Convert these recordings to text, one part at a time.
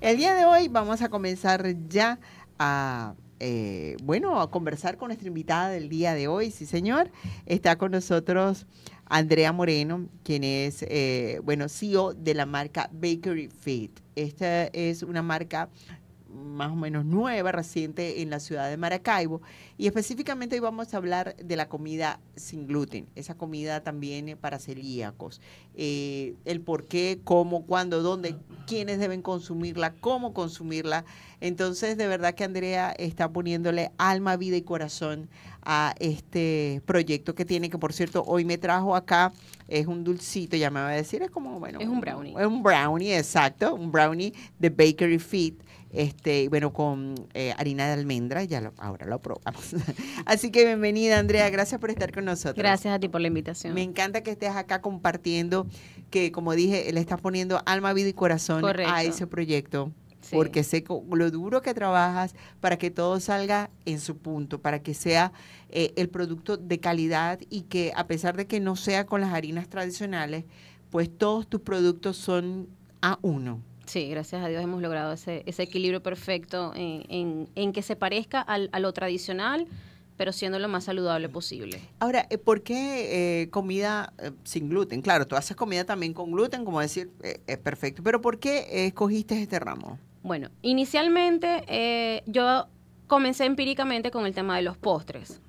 El día de hoy vamos a comenzar ya a eh, bueno, a conversar con nuestra invitada del día de hoy, sí señor. Está con nosotros Andrea Moreno, quien es, eh, bueno, CEO de la marca Bakery Fit. Esta es una marca más o menos nueva, reciente en la ciudad de Maracaibo. Y específicamente hoy vamos a hablar de la comida sin gluten, esa comida también para celíacos. Eh, el por qué, cómo, cuándo, dónde, quiénes deben consumirla, cómo consumirla. Entonces, de verdad que Andrea está poniéndole alma, vida y corazón a este proyecto que tiene, que por cierto, hoy me trajo acá, es un dulcito, ya me va a decir, es como, bueno. Es un brownie. Es un brownie, exacto, un brownie de Bakery Feet, este, bueno, con eh, harina de almendra, ya ahora lo probamos. Así que bienvenida, Andrea, gracias por estar con nosotros. Gracias a ti por la invitación. Me encanta que estés acá compartiendo, que como dije, le estás poniendo alma, vida y corazón a ese proyecto. Porque sé lo duro que trabajas para que todo salga en su punto, para que sea eh, el producto de calidad y que a pesar de que no sea con las harinas tradicionales, pues todos tus productos son a uno. Sí, gracias a Dios hemos logrado ese, equilibrio perfecto en, que se parezca a lo tradicional, pero siendo lo más saludable posible. Ahora, eh, ¿por qué eh, comida eh, sin gluten? Claro, tú haces comida también con gluten, como decir, es perfecto, pero ¿por qué escogiste este ramo? Bueno, inicialmente yo comencé empíricamente con el tema de los postres.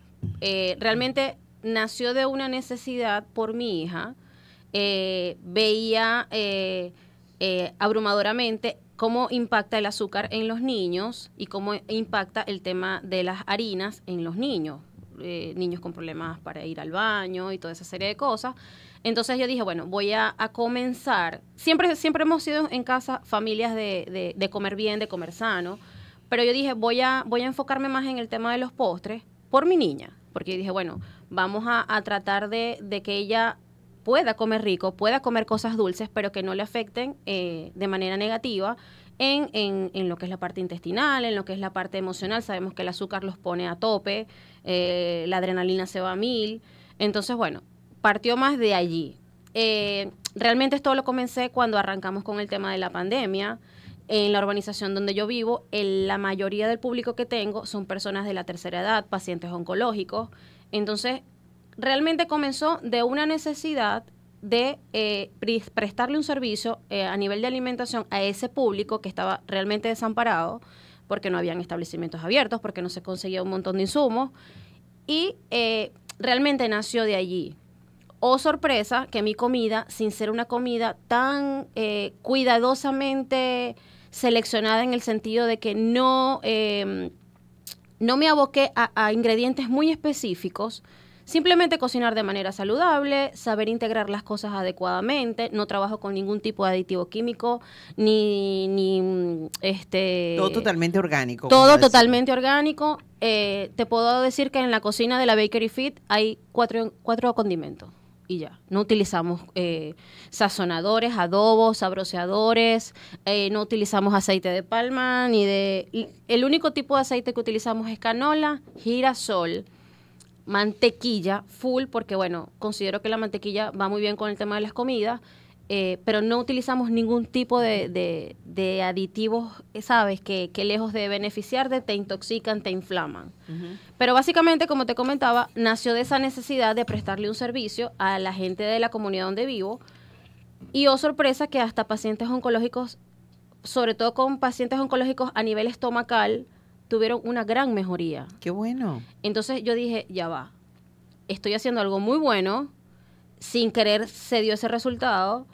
realmente nació de una necesidad por mi hija. veía eh, abrumadoramente cómo impacta el azúcar en los niños y cómo impacta el tema de las harinas en los niños. Eh, niños con problemas para ir al baño y toda esa serie de cosas. Entonces yo dije, bueno, voy a, comenzar. Siempre, siempre hemos sido en casa familias de, de, comer bien, de comer sano, pero yo dije, voy a, voy a enfocarme más en el tema de los postres por mi niña, porque dije, bueno, vamos a, a tratar de, de que ella pueda comer rico, pueda comer cosas dulces, pero que no le afecten eh, de manera negativa en, en, lo que es la parte intestinal, en lo que es la parte emocional. Sabemos que el azúcar los pone a tope, eh, la adrenalina se va a mil. Entonces, bueno, partió más de allí. Eh, realmente esto lo comencé cuando arrancamos con el tema de la pandemia. En la urbanización donde yo vivo, en la mayoría del público que tengo son personas de la tercera edad, pacientes oncológicos. Entonces, realmente comenzó de una necesidad de eh, prestarle un servicio eh, a nivel de alimentación a ese público que estaba realmente desamparado porque no habían establecimientos abiertos, porque no se conseguía un montón de insumos y eh, realmente nació de allí. Oh sorpresa que mi comida, sin ser una comida tan cuidadosamente seleccionada en el sentido de que no, em, no me aboqué a ingredientes muy específicos, Simplemente cocinar de manera saludable, saber integrar las cosas adecuadamente, no trabajo con ningún tipo de aditivo químico, ni, ni mm, este... Todo totalmente orgánico. Todo totalmente orgánico. Eh, te puedo decir que en la cocina de la Bakery Fit hay cuatro, cuatro condimentos y ya. No utilizamos eh, sazonadores, adobos, sabroseadores, eh, no utilizamos aceite de palma ni de... El único tipo de aceite que utilizamos es canola, girasol mantequilla full, porque bueno, considero que la mantequilla va muy bien con el tema de las comidas, eh, pero no utilizamos ningún tipo de, aditivos, eh, sabes, que, lejos de beneficiarte, te intoxican, te inflaman. Pero básicamente, como te comentaba, nació de esa necesidad de prestarle un servicio a la gente de la comunidad donde vivo. Y oh sorpresa que hasta pacientes oncológicos, sobre todo con pacientes oncológicos a nivel estomacal, tuvieron una gran mejoría. Qué bueno. Entonces yo dije, ya va, estoy haciendo algo muy bueno, sin querer se dio ese resultado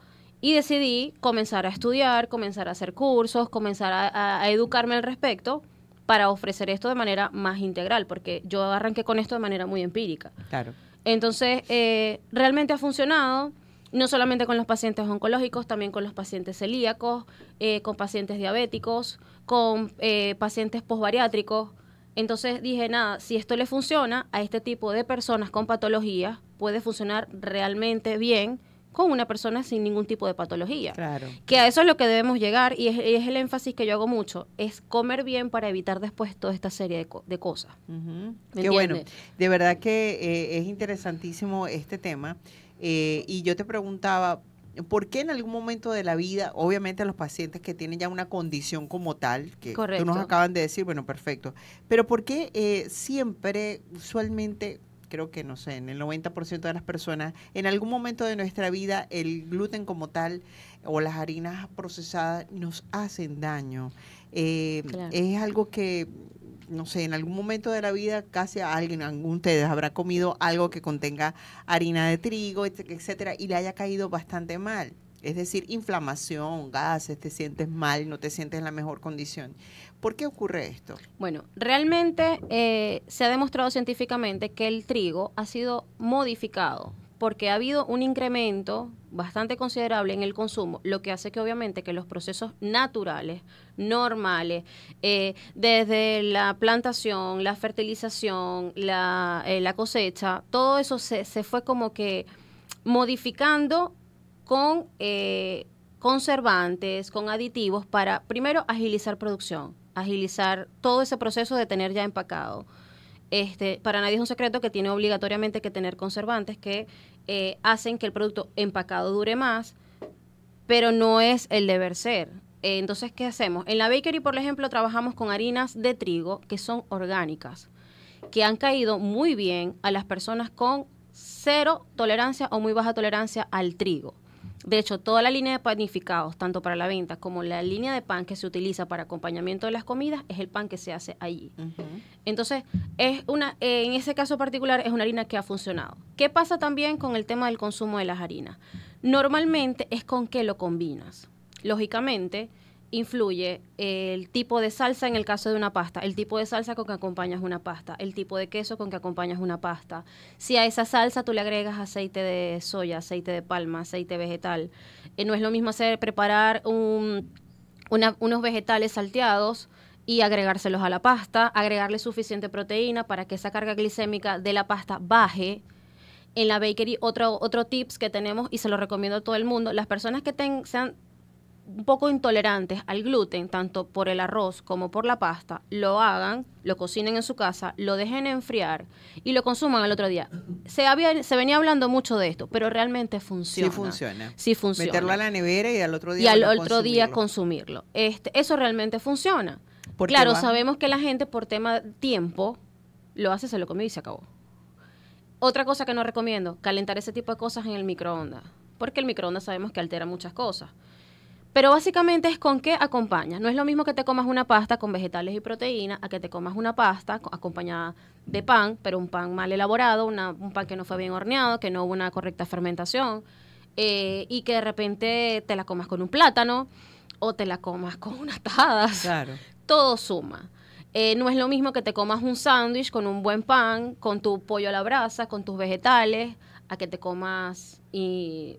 y decidí comenzar a estudiar, comenzar a hacer cursos, comenzar a, educarme al respecto para ofrecer esto de manera más integral, porque yo arranqué con esto de manera muy empírica. Claro. Entonces, eh, realmente ha funcionado no solamente con los pacientes oncológicos, también con los pacientes celíacos, eh, con pacientes diabéticos, con eh, pacientes posbariátricos. Entonces dije, nada, si esto le funciona a este tipo de personas con patologías, puede funcionar realmente bien con una persona sin ningún tipo de patología. Claro. Que a eso es lo que debemos llegar y es, el énfasis que yo hago mucho, es comer bien para evitar después toda esta serie de, cosas. bueno. De verdad que eh, es interesantísimo este tema. Eh, y yo te preguntaba, ¿por qué en algún momento de la vida, obviamente a los pacientes que tienen ya una condición como tal, que tú nos acaban de decir, bueno, perfecto, pero por qué eh, siempre, usualmente, creo que no sé, en el 90% de las personas, en algún momento de nuestra vida el gluten como tal o las harinas procesadas nos hacen daño? Eh, es algo que no sé, en algún momento de la vida casi alguien, algún de ustedes habrá comido algo que contenga harina de trigo, etcétera, y le haya caído bastante mal. Es decir, inflamación, gases, te sientes mal, no te sientes en la mejor condición. ¿Por qué ocurre esto? Bueno, realmente eh, se ha demostrado científicamente que el trigo ha sido modificado porque ha habido un incremento bastante considerable en el consumo, lo que hace que obviamente que los procesos naturales, normales, eh, desde la plantación, la fertilización, la, eh, cosecha, todo eso se, fue como que modificando con eh, conservantes, con aditivos para primero agilizar producción, agilizar todo ese proceso de tener ya empacado este, para nadie es un secreto que tiene obligatoriamente que tener conservantes que eh, hacen que el producto empacado dure más, pero no es el deber ser. Eh, entonces, ¿qué hacemos? En la bakery, por ejemplo, trabajamos con harinas de trigo que son orgánicas, que han caído muy bien a las personas con cero tolerancia o muy baja tolerancia al trigo. De hecho, toda la línea de panificados, tanto para la venta como la línea de pan que se utiliza para acompañamiento de las comidas, es el pan que se hace allí. Entonces, es una, en ese caso particular es una harina que ha funcionado. ¿Qué pasa también con el tema del consumo de las harinas? Normalmente es con qué lo combinas. Lógicamente, influye el tipo de salsa en el caso de una pasta, el tipo de salsa con que acompañas una pasta, el tipo de queso con que acompañas una pasta. Si a esa salsa tú le agregas aceite de soya, aceite de palma, aceite vegetal, eh, no es lo mismo hacer preparar un, unos vegetales salteados y agregárselos a la pasta, agregarle suficiente proteína para que esa carga glicémica de la pasta baje en la bakery otro, otro tips que tenemos y se lo recomiendo a todo el mundo, las personas que ten, sean un poco intolerantes al gluten, tanto por el arroz como por la pasta, lo hagan, lo cocinen en su casa, lo dejen enfriar y lo consuman al otro día. Se, venía hablando mucho de esto, pero realmente funciona. Sí funciona. Sí Meterlo a la nevera y al otro día. al otro consumirlo. día consumirlo. Este, eso realmente funciona. Claro, sabemos que la gente por tema tiempo lo hace, se lo come y se acabó. Otra cosa que no recomiendo, calentar ese tipo de cosas en el microondas, porque el microondas sabemos que altera muchas cosas. Pero básicamente es con qué acompaña. No es lo mismo que te comas una pasta con vegetales y proteína a que te comas una pasta acompañada de pan, pero un pan mal elaborado, un pan que no fue bien horneado, que no hubo una correcta fermentación eh, y que de repente te la comas con un plátano o te la comas con unas tajadas. Claro. Todo suma. Eh, no es lo mismo que te comas un sándwich con un buen pan, con tu pollo a la brasa, con tus vegetales, a que te comas y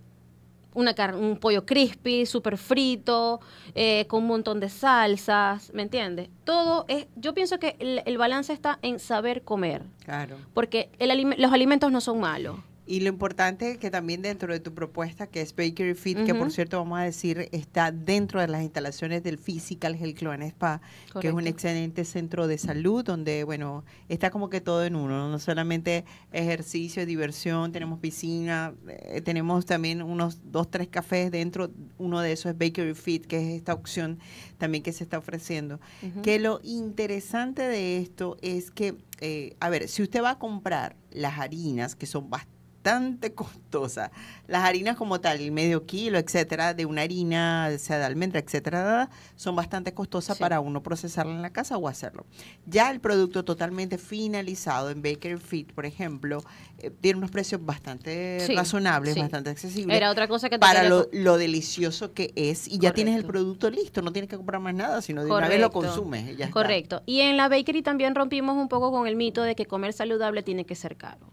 una un pollo crispy, súper frito, eh, con un montón de salsas, ¿me entiendes? Todo es, yo pienso que el, balance está en saber comer. Claro. Porque los alimentos no son malos. Y lo importante es que también dentro de tu propuesta, que es Bakery Fit, que por cierto vamos a decir está dentro de las instalaciones del Physical Health Club Spa, que es un excelente centro de salud donde, bueno, está como que todo en uno, no solamente ejercicio, diversión, tenemos piscina, eh, tenemos también unos dos, tres cafés dentro, uno de esos es Bakery Fit, que es esta opción también que se está ofreciendo. Que lo interesante de esto es que, eh, a ver, si usted va a comprar las harinas, que son bastante bastante costosa. Las harinas como tal, el medio kilo, etcétera, de una harina, sea de almendra, etcétera, son bastante costosas para uno procesarla en la casa o hacerlo. Ya el producto totalmente finalizado en Baker Fit, por ejemplo, eh, tiene unos precios bastante razonables, bastante accesibles. Era otra cosa que te Para lo, delicioso que es y ya tienes el producto listo, no tienes que comprar más nada, sino de una vez lo consumes. Correcto. Y en la bakery también rompimos un poco con el mito de que comer saludable tiene que ser caro.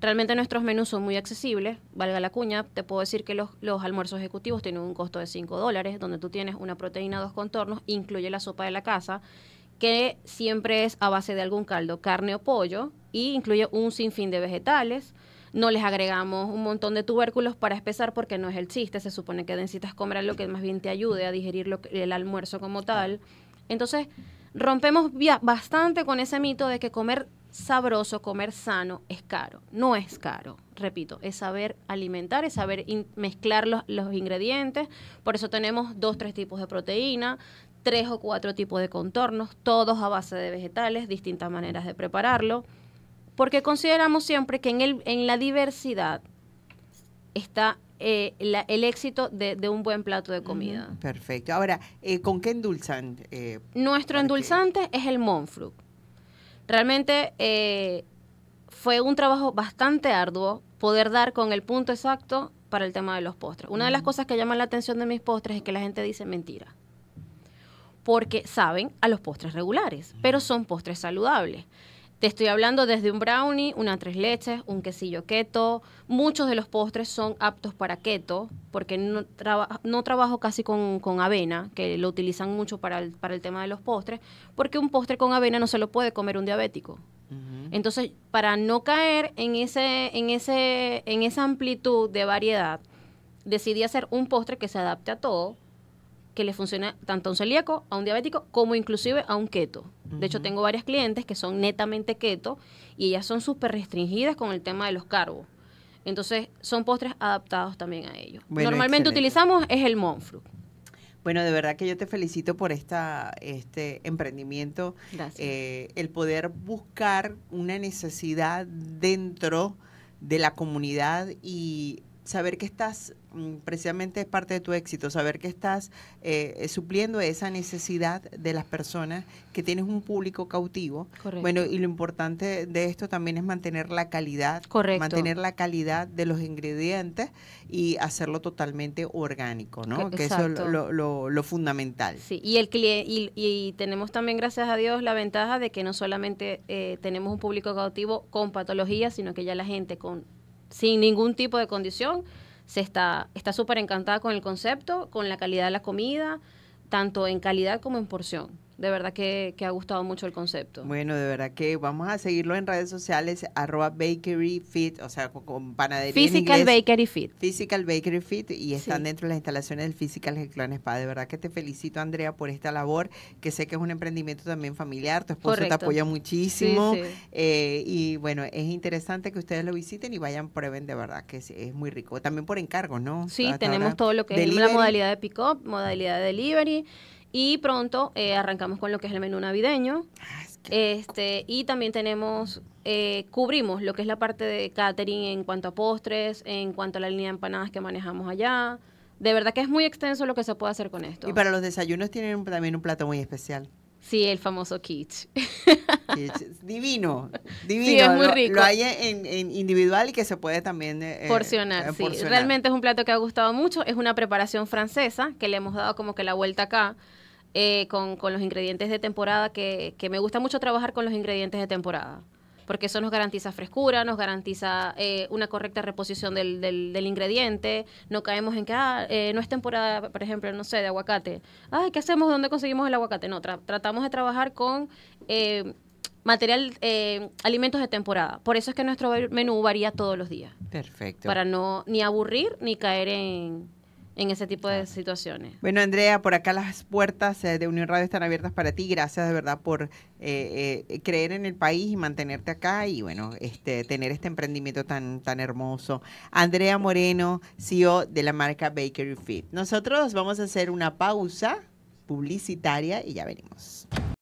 Realmente nuestros menús son muy accesibles, valga la cuña, te puedo decir que los, almuerzos ejecutivos tienen un costo de 5 dólares, donde tú tienes una proteína, dos contornos, incluye la sopa de la casa, que siempre es a base de algún caldo, carne o pollo, y incluye un sinfín de vegetales. No les agregamos un montón de tubérculos para espesar porque no es el chiste, se supone que densitas comer lo que más bien te ayude a digerir el almuerzo como tal. Entonces, rompemos bastante con ese mito de que comer sabroso, comer sano es caro. No es caro, repito, es saber alimentar, es saber mezclar los, ingredientes. Por eso tenemos dos, tres tipos de proteína, tres o cuatro tipos de contornos, todos a base de vegetales, distintas maneras de prepararlo. Porque consideramos siempre que en, el, en la diversidad está eh, el éxito de, un buen plato de comida. Perfecto. Ahora, eh, ¿con qué endulzante. Eh, Nuestro endulzante es el MonFruit Realmente eh, fue un trabajo bastante arduo poder dar con el punto exacto para el tema de los postres. Una de las mm. cosas que llama la atención de mis postres es que la gente dice mentira. Porque saben a los postres regulares, mm. pero son postres saludables. Te estoy hablando desde un brownie, una tres leches, un quesillo keto. Muchos de los postres son aptos para keto, porque no, no trabajo casi con, con, avena, que lo utilizan mucho para el, para el tema de los postres, porque un postre con avena no se lo puede comer un diabético. Entonces, para no caer en, ese, en, ese, en esa amplitud de variedad, decidí hacer un postre que se adapte a todo que le funciona tanto a un celíaco, a un diabético, como inclusive a un keto. De hecho, tengo varias clientes que son netamente keto y ellas son súper restringidas con el tema de los cargos. Entonces, son postres adaptados también a ellos. Normalmente utilizamos es el monfru. Bueno, de verdad que yo te felicito por esta, este emprendimiento. Gracias. Eh, el poder buscar una necesidad dentro de la comunidad y saber que estás, mm, precisamente es parte de tu éxito, saber que estás eh, eh, supliendo esa necesidad de las personas, que tienes un público cautivo. Bueno, y lo importante de esto también es mantener la calidad, mantener la calidad de los ingredientes y hacerlo totalmente orgánico, ¿no? Que eso es lo, fundamental. Sí, y, el y, tenemos también, gracias a Dios, la ventaja de que no solamente eh, tenemos un público cautivo con patologías, sino que ya la gente con sin ningún tipo de condición. Se está súper encantada con el concepto, con la calidad de la comida, tanto en calidad como en porción de verdad que, que, ha gustado mucho el concepto. Bueno, de verdad que vamos a seguirlo en redes sociales, arroba bakery fit, o sea, con panadería. Physical Bakery Fit. Physical Bakery Fit y están dentro de las instalaciones del Physical Clan Spa. De verdad que te felicito, Andrea, por esta labor, que sé que es un emprendimiento también familiar, tu esposo te apoya muchísimo. Eh, y bueno, es interesante que ustedes lo visiten y vayan, prueben, de verdad que es, muy rico. También por encargo, ¿no? Sí, tenemos todo lo que es la modalidad de pick-up, modalidad de delivery y pronto eh, arrancamos con lo que es el menú navideño. Ah, este, y también tenemos, eh, cubrimos lo que es la parte de catering en cuanto a postres, en cuanto a la línea de empanadas que manejamos allá. De verdad que es muy extenso lo que se puede hacer con esto. Y para los desayunos tienen también un plato muy especial. Sí, el famoso kitsch. kitsch. Divino, divino. Sí, es muy rico. Lo, hay en, individual y que se puede también eh, porcionar, sí. Realmente es un plato que ha gustado mucho. Es una preparación francesa que le hemos dado como que la vuelta acá. Eh, con, los ingredientes de temporada, que, que, me gusta mucho trabajar con los ingredientes de temporada, porque eso nos garantiza frescura, nos garantiza eh, una correcta reposición del, del, ingrediente, no caemos en que, ah, eh, no es temporada, por ejemplo, no sé, de aguacate. Ay, ¿qué hacemos? ¿Dónde conseguimos el aguacate? No, tratamos de trabajar con material, alimentos de temporada. Por eso es que nuestro menú varía todos los días. Perfecto. Para no ni aburrir ni caer en, en ese tipo de situaciones. Bueno, Andrea, por acá las puertas eh, de Unión Radio están abiertas para ti. Gracias de verdad por eh, eh, creer en el país y mantenerte acá y bueno, este, tener este emprendimiento tan, tan hermoso. Andrea Moreno, CEO de la marca Bakery Fit. Nosotros vamos a hacer una pausa publicitaria y ya venimos.